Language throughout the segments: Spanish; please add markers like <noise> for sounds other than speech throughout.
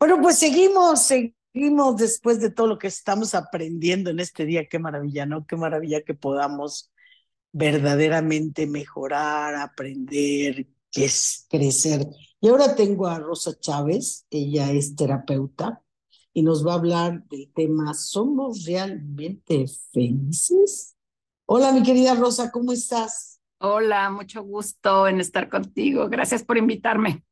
Bueno, pues seguimos, seguimos después de todo lo que estamos aprendiendo en este día. Qué maravilla, ¿no? Qué maravilla que podamos verdaderamente mejorar, aprender, que es crecer. Y ahora tengo a Rosa Chávez, ella es terapeuta y nos va a hablar del tema ¿Somos realmente felices? Hola, mi querida Rosa, ¿cómo estás? Hola, mucho gusto en estar contigo. Gracias por invitarme.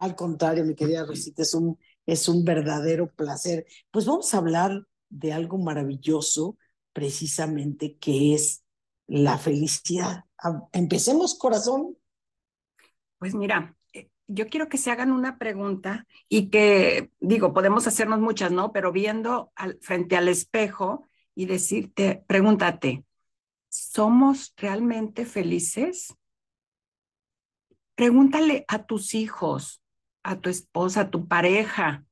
Al contrario, mi querida Rosita, es un es un verdadero placer. Pues vamos a hablar de algo maravilloso, precisamente, que es la felicidad. Ah, empecemos, corazón. Pues mira, eh, yo quiero que se hagan una pregunta y que, digo, podemos hacernos muchas, ¿no? Pero viendo frente al espejo y decirte, pregúntate, ¿somos realmente felices? Pregúntale a tus hijos, a tu esposa, a tu pareja,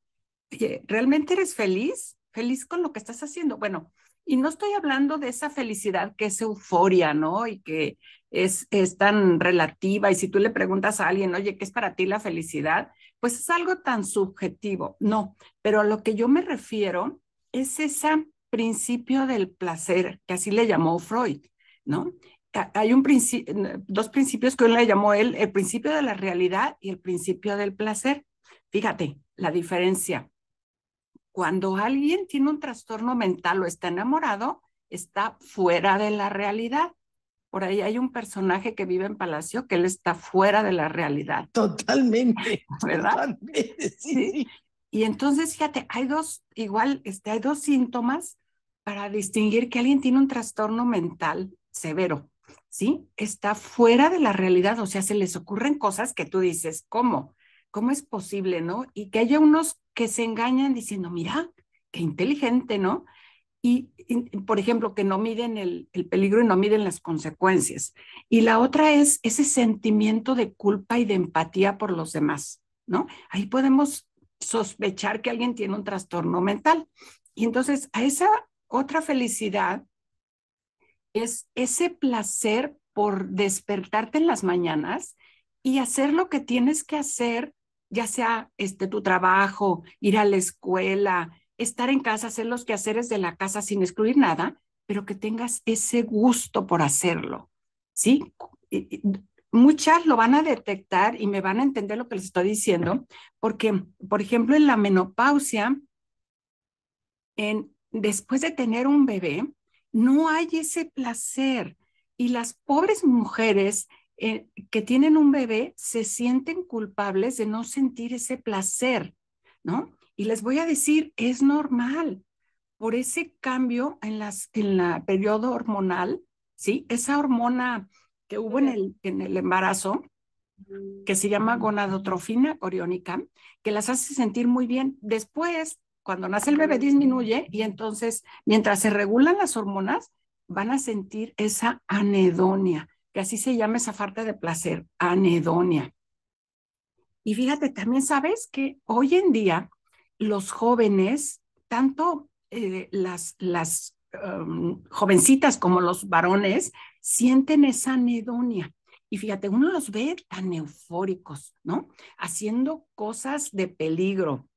¿realmente eres feliz? ¿Feliz con lo que estás haciendo? Bueno, y no estoy hablando de esa felicidad que es euforia, ¿no? Y que es, es tan relativa. Y si tú le preguntas a alguien, oye, ¿qué es para ti la felicidad? Pues es algo tan subjetivo. No, pero a lo que yo me refiero es ese principio del placer, que así le llamó Freud, ¿no? hay dos principios que él le llamó él, el principio de la realidad y el principio del placer. Fíjate la diferencia. Cuando alguien tiene un trastorno mental o está enamorado, está fuera de la realidad. Por ahí hay un personaje que vive en Palacio que él está fuera de la realidad. Totalmente. <laughs> ¿Verdad? Y entonces, fíjate, hay dos, igual, este, hay dos síntomas para distinguir que alguien tiene un trastorno mental severo. ¿sí? Está fuera de la realidad, o sea, se les ocurren cosas que tú dices, ¿cómo? ¿Cómo es posible, no? Y que haya unos que se engañan diciendo, mira, qué inteligente, ¿no? Y, por ejemplo, que no miden el, el, peligro y no miden las consecuencias. Y la otra es ese sentimiento de culpa y de empatía por los demás, ¿no? Ahí podemos sospechar que alguien tiene un trastorno mental. Y entonces a esa otra felicidad es ese placer por despertarte en las mañanas y hacer lo que tienes que hacer, ya sea este tu trabajo, ir a la escuela, estar en casa, hacer los quehaceres de la casa sin excluir nada, pero que tengas ese gusto por hacerlo, ¿sí? Muchas lo van a detectar y me van a entender lo que les estoy diciendo, porque, por ejemplo, en la menopausia, en, después de tener un bebé, no hay ese placer y las pobres mujeres eh, que tienen un bebé se sienten culpables de no sentir ese placer, ¿no? Y les voy a decir, es normal por ese cambio en las en la periodo hormonal, ¿sí? Esa hormona que hubo en el, en el embarazo, que se llama gonadotrofina coriónica, que las hace sentir muy bien. Después cuando nace el bebé disminuye y entonces mientras se regulan las hormonas van a sentir esa anedonia, que así se llama esa falta de placer, anedonia. Y fíjate, también sabes que hoy en día los jóvenes, tanto eh, las, um, jovencitas como los varones, sienten esa anedonia. Y fíjate, uno los ve tan eufóricos, ¿no? Haciendo cosas de peligro,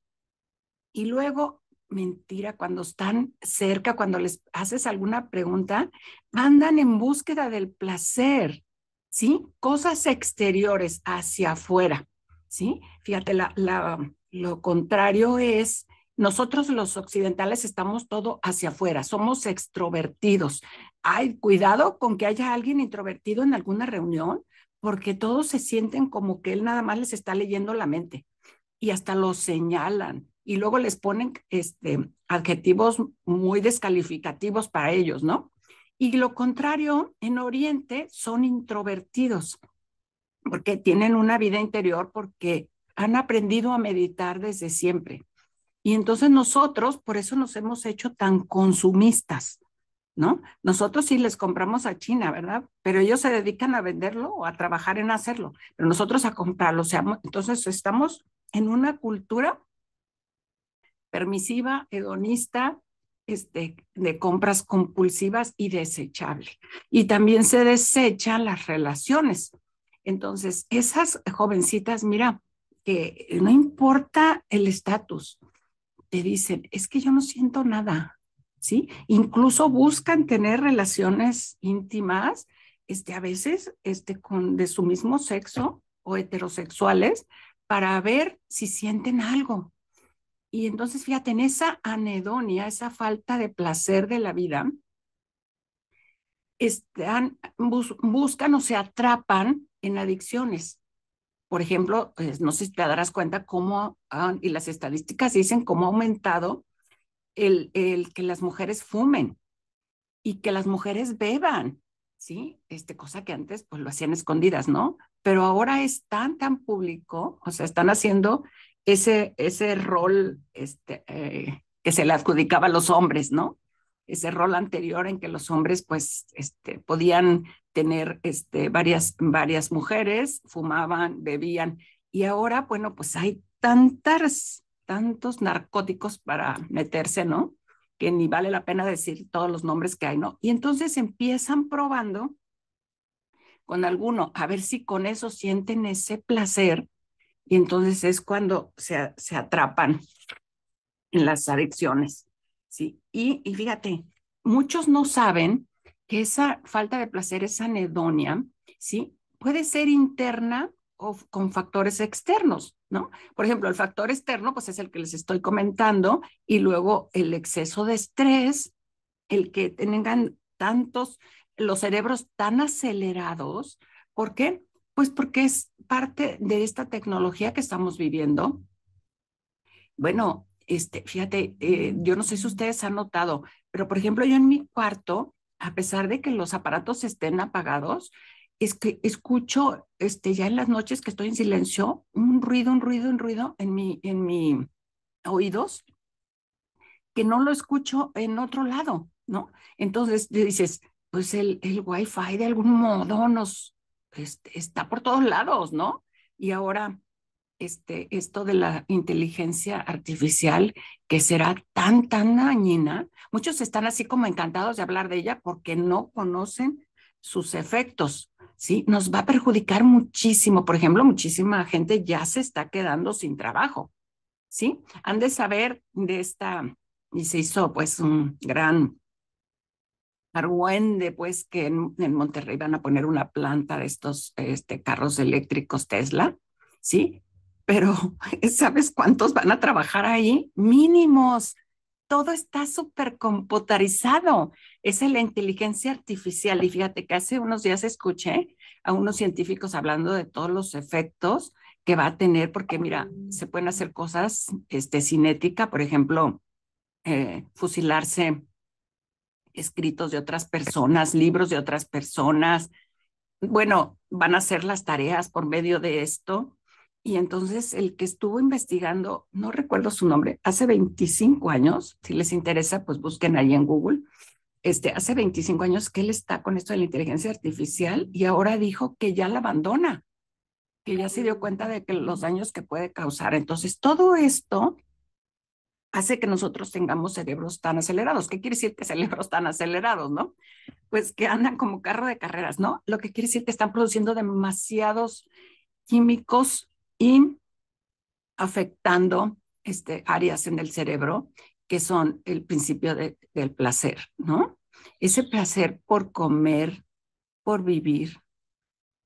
y luego, mentira, cuando están cerca, cuando les haces alguna pregunta, andan en búsqueda del placer, ¿sí? Cosas exteriores hacia afuera, ¿sí? Fíjate, la, la, lo contrario es nosotros los occidentales estamos todo hacia afuera, somos extrovertidos. Hay cuidado con que haya alguien introvertido en alguna reunión, porque todos se sienten como que él nada más les está leyendo la mente y hasta lo señalan y luego les ponen este, adjetivos muy descalificativos para ellos, ¿no? Y lo contrario, en Oriente son introvertidos, porque tienen una vida interior, porque han aprendido a meditar desde siempre. Y entonces nosotros, por eso nos hemos hecho tan consumistas, ¿no? Nosotros sí les compramos a China, ¿verdad? Pero ellos se dedican a venderlo o a trabajar en hacerlo, pero nosotros a comprarlo. sea, entonces estamos en una cultura permisiva, hedonista, este, de compras compulsivas y desechable. Y también se desechan las relaciones. Entonces, esas jovencitas, mira, que no importa el estatus, te dicen, es que yo no siento nada, ¿sí? Incluso buscan tener relaciones íntimas, este, a veces este, con, de su mismo sexo o heterosexuales, para ver si sienten algo, y entonces, fíjate, en esa anedonia, esa falta de placer de la vida, están, buscan o se atrapan en adicciones. Por ejemplo, pues, no sé si te darás cuenta cómo, ah, y las estadísticas dicen cómo ha aumentado el, el, que las mujeres fumen y que las mujeres beban, ¿sí? Este, cosa que antes pues lo hacían escondidas, ¿no? Pero ahora es tan, tan público, o sea, están haciendo ese, ese rol este, eh, que se le adjudicaba a los hombres, ¿no? Ese rol anterior en que los hombres pues este, podían tener este, varias, varias mujeres, fumaban, bebían. Y ahora, bueno, pues hay tantas, tantos narcóticos para meterse, ¿no? Que ni vale la pena decir todos los nombres que hay, ¿no? Y entonces empiezan probando con alguno, a ver si con eso sienten ese placer y entonces es cuando se, atrapan en las adicciones, ¿sí? Y, y fíjate, muchos no saben que esa falta de placer, esa anedonia, ¿sí? Puede ser interna o con factores externos, ¿no? Por ejemplo, el factor externo, pues es el que les estoy comentando, y luego el exceso de estrés, el que tengan tantos, los cerebros tan acelerados, ¿por qué? Pues porque es parte de esta tecnología que estamos viviendo. Bueno, este, fíjate, eh, yo no sé si ustedes han notado, pero por ejemplo, yo en mi cuarto, a pesar de que los aparatos estén apagados, es que escucho este, ya en las noches que estoy en silencio, un ruido, un ruido, un ruido en mi, en mi oídos, que no lo escucho en otro lado, ¿no? Entonces dices, pues el, el wi de algún modo nos, está por todos lados, ¿no? Y ahora, este, esto de la inteligencia artificial que será tan, tan dañina, muchos están así como encantados de hablar de ella porque no conocen sus efectos, ¿sí? Nos va a perjudicar muchísimo. Por ejemplo, muchísima gente ya se está quedando sin trabajo, ¿sí? Han de saber de esta, y se hizo pues un gran argüende, pues, que en, Monterrey van a poner una planta de estos este, carros eléctricos Tesla, ¿sí? Pero, <laughs> ¿sabes cuántos van a trabajar ahí? Mínimos. Todo está súper computarizado. Esa es la inteligencia artificial. Y fíjate que hace unos días escuché a unos científicos hablando de todos los efectos que va a tener, porque mira, se pueden hacer cosas este, cinética, por ejemplo, eh, fusilarse escritos de otras personas, libros de otras personas. Bueno, van a hacer las tareas por medio de esto. Y entonces el que estuvo investigando, no recuerdo su nombre, hace 25 años, si les interesa, pues busquen ahí en Google, este, hace 25 años que él está con esto de la inteligencia artificial y ahora dijo que ya la abandona, que ya se dio cuenta de que los daños que puede causar. Entonces, todo esto hace que nosotros tengamos cerebros tan acelerados. ¿Qué quiere decir que cerebros tan acelerados, no? Pues que andan como carro de carreras, ¿no? Lo que quiere decir que están produciendo demasiados químicos y afectando este, áreas en el cerebro que son el principio del placer, ¿no? Ese placer por comer, por vivir,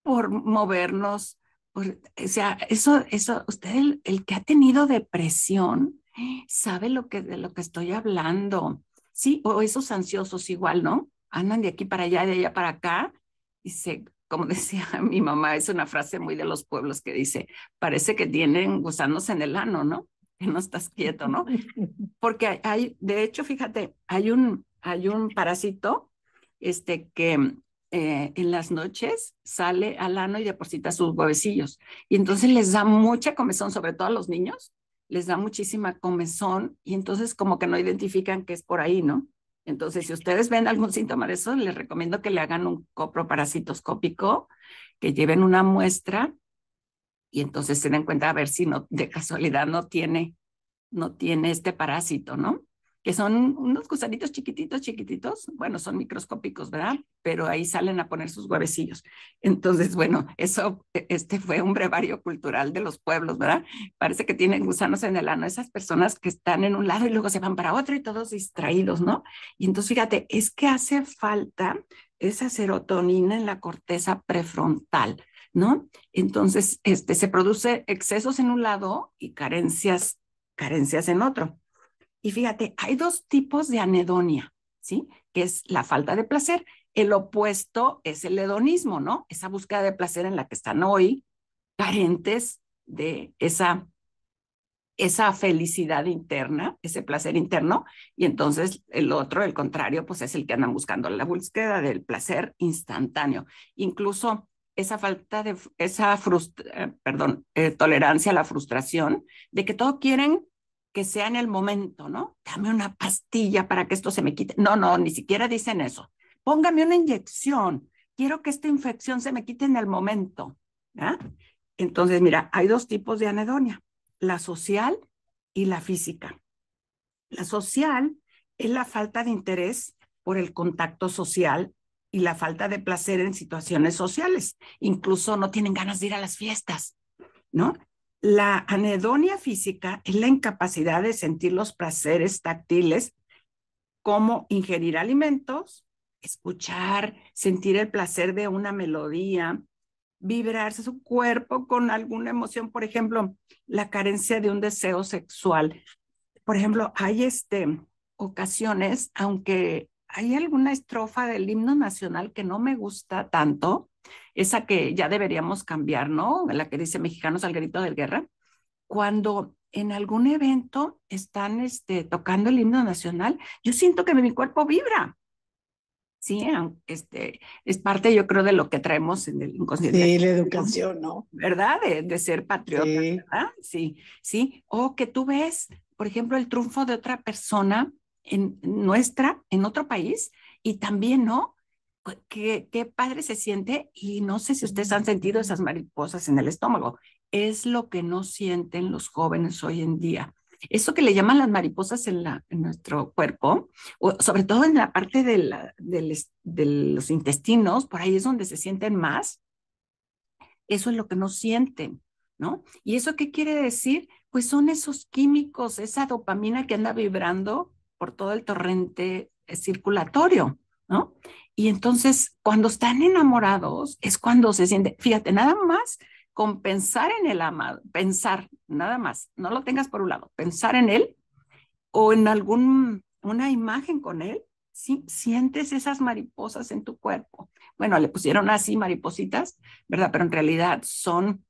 por movernos, por, o sea, eso, eso, usted el que ha tenido depresión, sabe lo que, de lo que estoy hablando. Sí, o esos ansiosos igual, ¿no? Andan de aquí para allá, de allá para acá, y se, como <laughs> decía mi mamá, es una frase muy de los pueblos que dice, parece que tienen gusanos en el ano, ¿no? Que no estás quieto, ¿no? <laughs> Porque hay, de hecho, fíjate, hay un, hay un parásito este, que eh, en las noches sale al ano y deposita sus huevecillos. Y entonces les da mucha comezón, sobre todo a los niños, les da muchísima comezón y entonces como que no identifican que es por ahí, ¿no? Entonces, si ustedes ven algún síntoma de eso, les recomiendo que le hagan un coproparasitoscópico, que lleven una muestra y entonces se den cuenta a ver si no, de casualidad no tiene, no tiene este parásito, ¿no? que son unos gusanitos chiquititos, chiquititos, bueno, son microscópicos, ¿verdad? Pero ahí salen a poner sus huevecillos. Entonces, bueno, eso, e, este fue un brevario cultural de los pueblos, ¿verdad? Parece que tienen gusanos en el ano, esas personas que están en un lado y luego se van para otro y todos distraídos, ¿no? Y entonces, fíjate, es que hace falta esa serotonina en la corteza prefrontal. ¿No? Entonces, este, se produce excesos en un lado y carencias, carencias en otro. Y fíjate, hay dos tipos de anedonia, ¿sí? Que es la falta de placer. El opuesto es el hedonismo, ¿no? Esa búsqueda de placer en la que están hoy carentes de esa, esa felicidad interna, ese placer interno. Y entonces el otro, el contrario, pues es el que andan buscando, la búsqueda del placer instantáneo. Incluso esa falta de, esa eh, perdón, eh, tolerancia a la frustración, de que todo quieren que sea en el momento, ¿no? Dame una pastilla para que esto se me quite. No, no, ni siquiera dicen eso. Póngame una inyección. Quiero que esta infección se me quite en el momento. Entonces, mira, hay dos tipos de anedonia, la social y la física. La social es la falta de interés por el contacto social y la falta de placer en situaciones sociales. Incluso no tienen ganas de ir a las fiestas, ¿no? La anedonia física es la incapacidad de sentir los placeres táctiles como ingerir alimentos, escuchar, sentir el placer de una melodía, vibrarse su cuerpo con alguna emoción, por ejemplo, la carencia de un deseo sexual. Por ejemplo, hay este ocasiones, aunque hay alguna estrofa del himno nacional que no me gusta tanto, esa que ya deberíamos cambiar, ¿no? La que dice mexicanos al grito de guerra. Cuando en algún evento están este, tocando el himno nacional, yo siento que mi cuerpo vibra. Sí, este, es parte, yo creo, de lo que traemos en el inconsciente. Sí, la educación, ¿no? ¿Verdad? De, ser patriota, sí. Sí, sí. O que tú ves, por ejemplo, el triunfo de otra persona en nuestra, en otro país, y también, ¿no? qué, qué padre se siente y no sé si ustedes han sentido esas mariposas en el estómago. Es lo que no sienten los jóvenes hoy en día eso que le llaman las mariposas en, la, en nuestro cuerpo, sobre todo en la parte de, los intestinos, por ahí es donde se sienten más, eso es lo que no sienten, ¿no? ¿Y eso qué quiere decir? Pues son esos químicos, esa dopamina que anda vibrando por todo el torrente circulatorio, ¿no? Y entonces, cuando están enamorados, es cuando se siente, fíjate, nada más con pensar en el amado, pensar, nada más, no lo tengas por un lado, pensar en él o en algún, una imagen con él, ¿sí? sientes esas mariposas en tu cuerpo. Bueno, le pusieron así maripositas, ¿verdad? Pero en realidad son,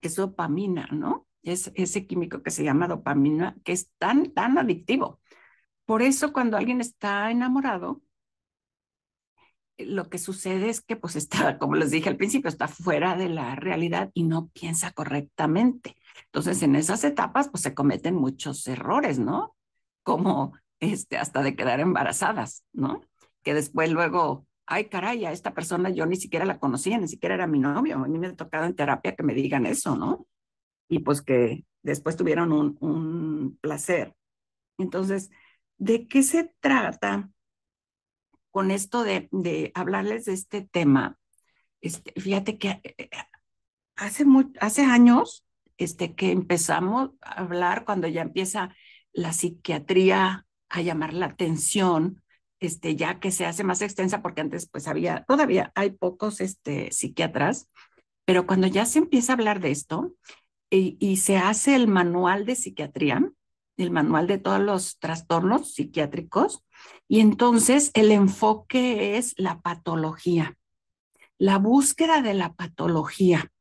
es dopamina, ¿no? Es ese químico que se llama dopamina, que es tan, tan adictivo. Por eso cuando alguien está enamorado, lo que sucede es que, pues, está, como les dije al principio, está fuera de la realidad y no piensa correctamente. Entonces, en esas etapas, pues, se cometen muchos errores, ¿no? Como este, hasta de quedar embarazadas, ¿no? Que después luego, ay, caray, a esta persona yo ni siquiera la conocía, ni siquiera era mi novio. A mí me ha tocado en terapia que me digan eso, ¿no? Y pues que después tuvieron un, un placer. Entonces, ¿de qué se trata con esto de, hablarles de este tema, este, fíjate que eh, eh, hace, hace años este, que empezamos a hablar, cuando ya empieza la psiquiatría a llamar la atención, este, ya que se hace más extensa, porque antes pues había, todavía hay pocos este, psiquiatras, pero cuando ya se empieza a hablar de esto y se hace el manual de psiquiatría, el manual de todos los trastornos psiquiátricos, y entonces el enfoque es la patología, la búsqueda de la patología.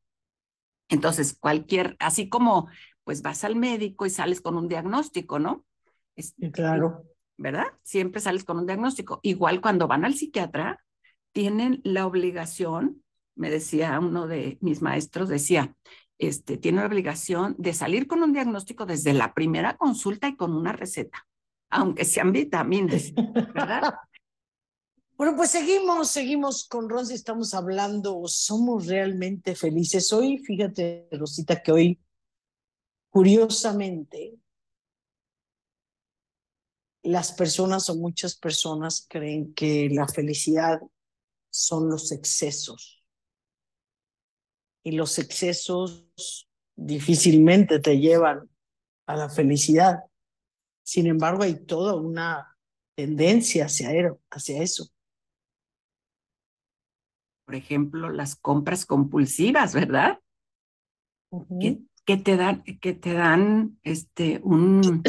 Entonces, cualquier, así como pues vas al médico y sales con un diagnóstico, ¿no? claro. ¿Verdad? Siempre sales con un diagnóstico. Igual cuando van al psiquiatra, tienen la obligación, me decía uno de mis maestros, decía, este, tiene la obligación de salir con un diagnóstico desde la primera consulta y con una receta aunque sean vitaminas, ¿verdad? <laughs> Bueno, pues seguimos, seguimos con Rosy, estamos hablando, somos realmente felices. Hoy, fíjate, Rosita, que hoy, curiosamente, las personas o muchas personas creen que la felicidad son los excesos. Y los excesos difícilmente te llevan a la felicidad. Sin embargo, hay toda una tendencia hacia, e, hacia eso. Por ejemplo, las compras compulsivas, ¿verdad? que, te dan, que te dan este, un,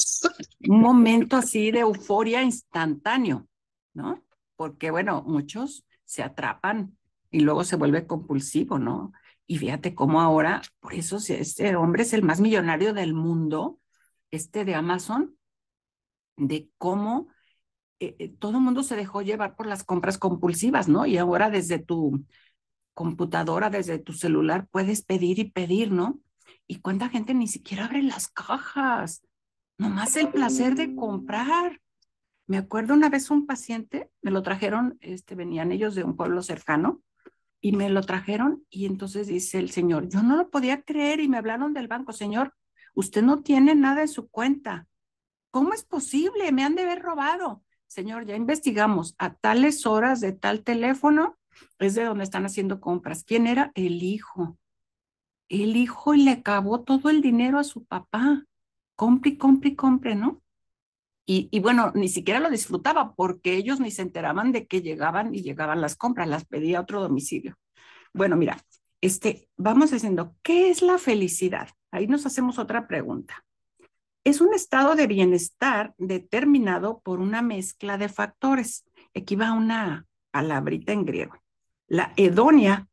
un momento así de euforia instantáneo, ¿no? Porque, bueno, muchos se atrapan y luego se vuelve compulsivo, ¿no? Y fíjate cómo ahora, por eso si este hombre es el más millonario del mundo, este de Amazon, de cómo eh, eh, todo el mundo se dejó llevar por las compras compulsivas, ¿no? Y ahora desde tu computadora, desde tu celular, puedes pedir y pedir, ¿no? Y cuánta gente ni siquiera abre las cajas, nomás el placer de mm. comprar. Me acuerdo una vez un paciente, me lo trajeron, este, venían ellos de un pueblo cercano y me lo trajeron y entonces dice el señor, yo no lo podía creer y me hablaron del banco, señor, usted no tiene nada en su cuenta. ¿Cómo es posible? Me han de haber robado. Señor, ya investigamos a tales horas de tal teléfono, es de donde están haciendo compras. ¿Quién era? El hijo. El hijo le acabó todo el dinero a su papá. Compre, compre, compre, ¿no? Y, bueno, ni siquiera lo disfrutaba porque ellos ni se enteraban de que llegaban y llegaban las compras, las pedía a otro domicilio. Bueno, mira, este, vamos diciendo, ¿qué es la felicidad? Ahí nos hacemos otra pregunta es un estado de bienestar determinado por una mezcla de factores. Aquí va una palabrita en griego. La hedonia,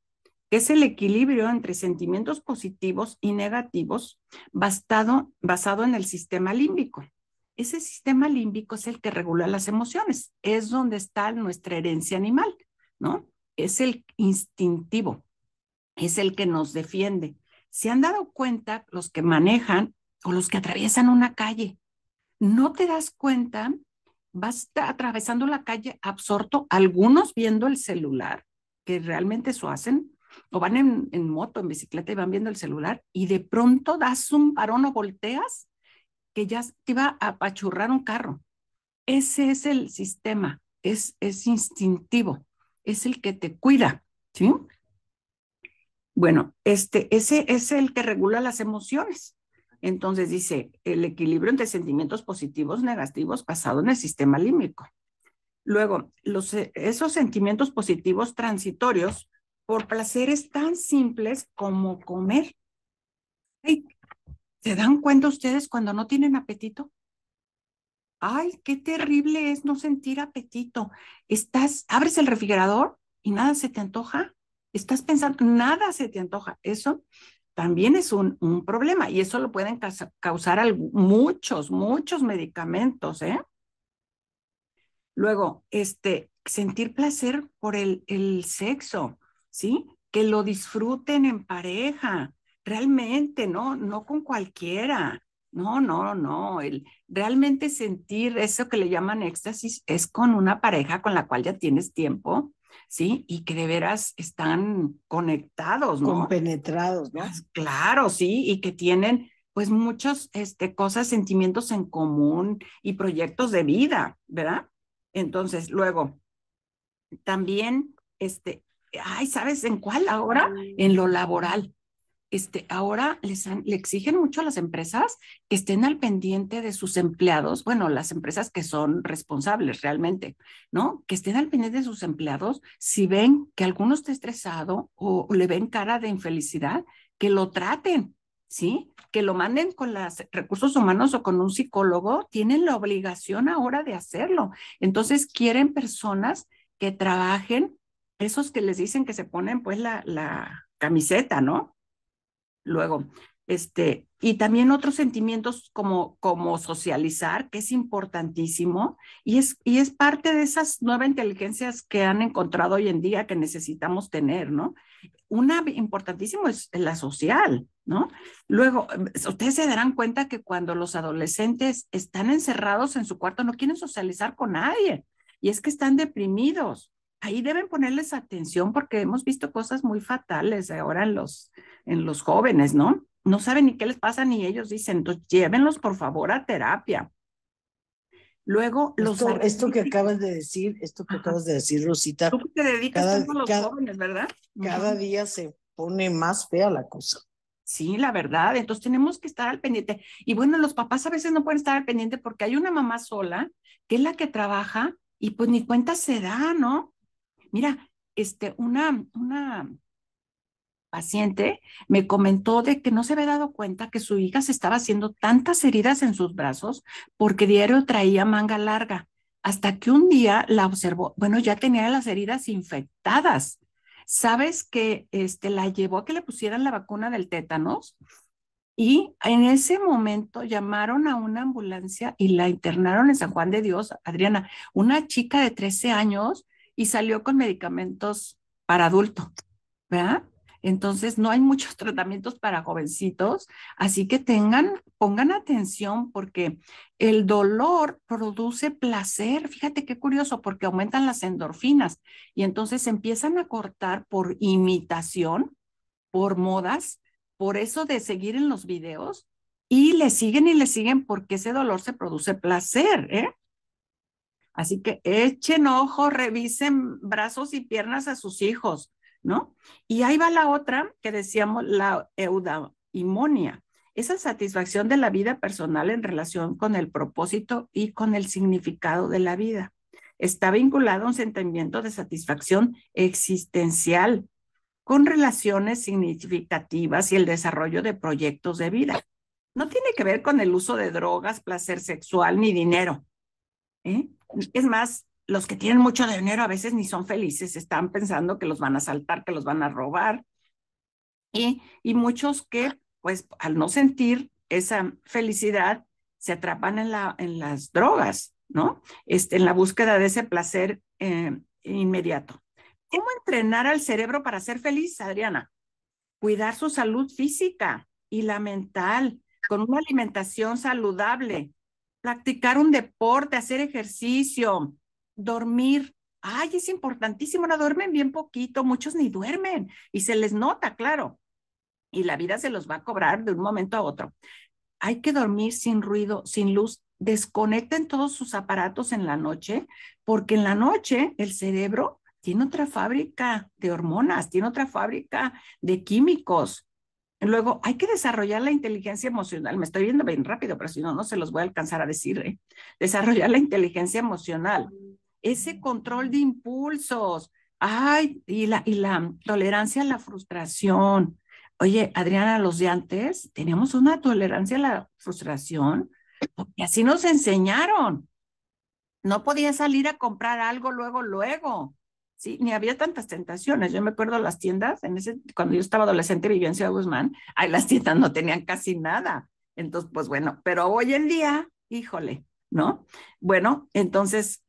es el equilibrio entre sentimientos positivos y negativos basado, basado en el sistema límbico. Ese sistema límbico es el que regula las emociones, es donde está nuestra herencia animal, ¿no? Es el instintivo, es el que nos defiende. Se han dado cuenta los que manejan o los que atraviesan una calle. No te das cuenta, vas atravesando la calle absorto, algunos viendo el celular, que realmente eso hacen, o van en, moto, en bicicleta y van viendo el celular, y de pronto das un varón o volteas que ya te iba a apachurrar un carro. Ese es el sistema, es, es instintivo, es el que te cuida, ¿sí? Bueno, este, ese es el que regula las emociones. Entonces dice, el equilibrio entre sentimientos positivos, negativos, basado en el sistema límbico. Luego, eh, esos sentimientos positivos transitorios por placeres tan simples como comer. ¿Se dan cuenta ustedes cuando no tienen apetito? Ay, qué terrible es no sentir apetito. Estás, abres el refrigerador y nada se te antoja. Estás pensando, nada se te antoja. Eso también es un, problema y eso lo pueden causar, muchos, muchos medicamentos. ¿eh? Luego, este, sentir placer por el, el sexo, ¿sí? Que lo disfruten en pareja, realmente, ¿no? No con cualquiera. No, no, no. El, realmente sentir eso que le llaman éxtasis es con una pareja con la cual ya tienes tiempo ¿sí? Y que de veras están conectados, ¿no? Compenetrados, ¿no? Pues, claro, sí, y que tienen pues muchas este, cosas, sentimientos en común y proyectos de vida, ¿verdad? Entonces, luego, también, este, ay, ¿sabes en cuál ahora? En lo laboral este, ahora les le exigen mucho a las empresas que estén al pendiente de sus empleados, bueno, las empresas que son responsables realmente, ¿no? Que estén al pendiente de sus empleados si ven que alguno está estresado o, le ven cara de infelicidad, que lo traten, ¿sí? Que lo manden con los recursos humanos o con un psicólogo, tienen la obligación ahora de hacerlo. Entonces quieren personas que trabajen, esos que les dicen que se ponen pues la camiseta, ¿no? luego, este, y también otros sentimientos como, como socializar, que es importantísimo, y es, y es parte de esas nuevas inteligencias que han encontrado hoy en día que necesitamos tener, ¿no? Una importantísimo es la social, ¿no? Luego, em, ustedes se darán cuenta que cuando los adolescentes están encerrados en su cuarto, no quieren socializar con nadie, y es que están deprimidos. Ahí deben ponerles atención porque hemos visto cosas muy fatales ahora en los, en los jóvenes, ¿no? No saben ni qué les pasa ni ellos dicen, entonces llévenlos por favor a terapia. Luego, los esto, esto, que acabas de decir, esto que acabas de decir, Rosita. Tú te dedicas a los jóvenes, ¿verdad? Cada día se pone más fea la cosa. Sí, la verdad. Entonces tenemos que estar al pendiente. Y bueno, los papás a veces no pueden estar al pendiente porque hay una mamá sola, que es la que trabaja, y pues ni cuenta se da, ¿no? Mira, este, una, una paciente me comentó de que no se había dado cuenta que su hija se estaba haciendo tantas heridas en sus brazos porque diario traía manga larga, hasta que un día la observó, bueno, ya tenía las heridas infectadas. ¿Sabes que este, la llevó a que le pusieran la vacuna del tétanos? Y en ese momento llamaron a una ambulancia y la internaron en San Juan de Dios, Adriana, una chica de 13 años y salió con medicamentos para adulto, ¿verdad? Entonces, no hay muchos <laughs> tratamientos para jovencitos, así que tengan, pongan atención porque el dolor produce placer. Fíjate qué curioso, porque aumentan las endorfinas y entonces empiezan a cortar por imitación, por modas, por eso de seguir en los videos y le siguen y le siguen porque ese dolor se produce placer, ¿eh? Así que echen ojo, revisen brazos y piernas a sus hijos. Y ahí va la otra que decíamos, la eudaimonia, esa satisfacción de la vida personal en relación con el propósito y con el significado de la vida. Está vinculado a un sentimiento de satisfacción existencial con relaciones significativas y el desarrollo de proyectos de vida. No tiene que ver con el uso de drogas, placer sexual ni dinero. ¿eh? Es más, los que tienen mucho dinero a veces ni son felices, están pensando que los van a saltar, que los van a robar. Y, muchos que, pues, al no sentir esa felicidad, se atrapan en, la, en las drogas, ¿no? Este, en la búsqueda de ese placer eh, inmediato. ¿Cómo entrenar al cerebro para ser feliz, Adriana? Cuidar su salud física y la mental, con una alimentación saludable, practicar un deporte, hacer ejercicio, dormir. Ay, es importantísimo, no duermen bien poquito, muchos ni duermen y se les nota, claro. Y la vida se los va a cobrar de un momento a otro. Hay que dormir sin ruido, sin luz. Desconecten todos sus aparatos en la noche, porque en la noche el cerebro tiene otra fábrica de hormonas, tiene otra fábrica de químicos. Luego, hay que desarrollar la inteligencia emocional. Me estoy viendo bien rápido, pero si no, no se los voy a alcanzar a decir. ¿eh? Desarrollar la inteligencia emocional ese control de impulsos, ay, y la, y la tolerancia a la frustración. Oye, Adriana, los de antes teníamos una tolerancia a la frustración porque así nos enseñaron. No podía salir a comprar algo luego, luego. Sí, ni había tantas tentaciones. Yo me acuerdo las tiendas, en ese, cuando yo estaba adolescente vivía en Ciudad Guzmán, ahí las tiendas no tenían casi nada. Entonces, pues bueno, pero hoy en día, híjole, ¿no? Bueno, entonces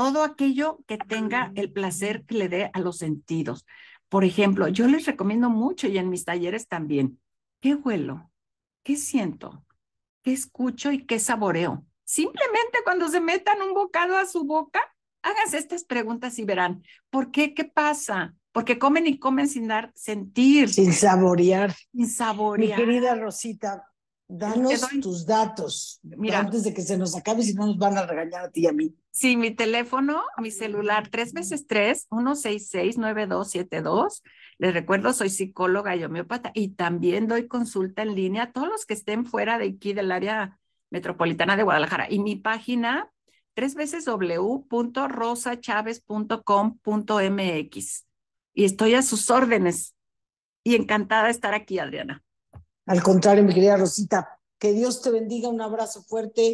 todo aquello que tenga el placer que le dé a los sentidos. Por ejemplo, yo les recomiendo mucho y en mis talleres también, ¿qué huelo? ¿Qué siento? ¿Qué escucho y qué saboreo? Simplemente cuando se metan un bocado a su boca, háganse estas preguntas y verán, ¿por qué? ¿Qué pasa? Porque comen y comen sin dar sentir. Sin saborear. Sin saborear. Mi querida Rosita, Danos tus datos. antes de que se nos acabe, si no nos van a regañar a ti y a mí. Sí, mi teléfono, mi celular, tres veces tres, uno seis Les recuerdo, soy psicóloga y homeópata y también doy consulta en línea a todos los que estén fuera de aquí del área metropolitana de Guadalajara. Y mi página, tres veces www.rosachaves.com.mx. Y estoy a sus órdenes. Y encantada de estar aquí, Adriana. Al contrario, mi querida Rosita, que Dios te bendiga, un abrazo fuerte